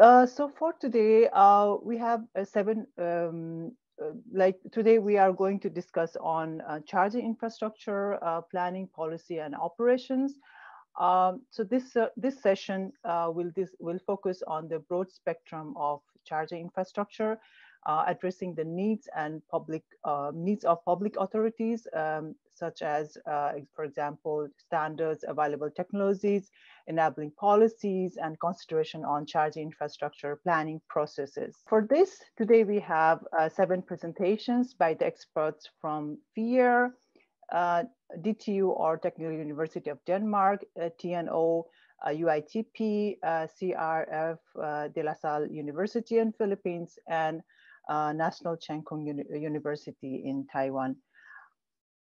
Uh, so for today, uh, we have seven, um, uh, like today we are going to discuss on uh, charging infrastructure, planning, policy, and operations. Um, so this, this session will, this, will focus on the broad spectrum of charging infrastructure, uh, addressing the needs and public uh, needs of public authorities, um, such as, uh, for example, standards, available technologies, enabling policies, and consideration on charging infrastructure planning processes. For this, today we have uh, seven presentations by the experts from FEAR, uh, DTU or Technical University of Denmark, TNO, uh, UITP, uh, CRF, uh, De La Salle University in Philippines, and uh, National Cheng Kung Uni University in Taiwan.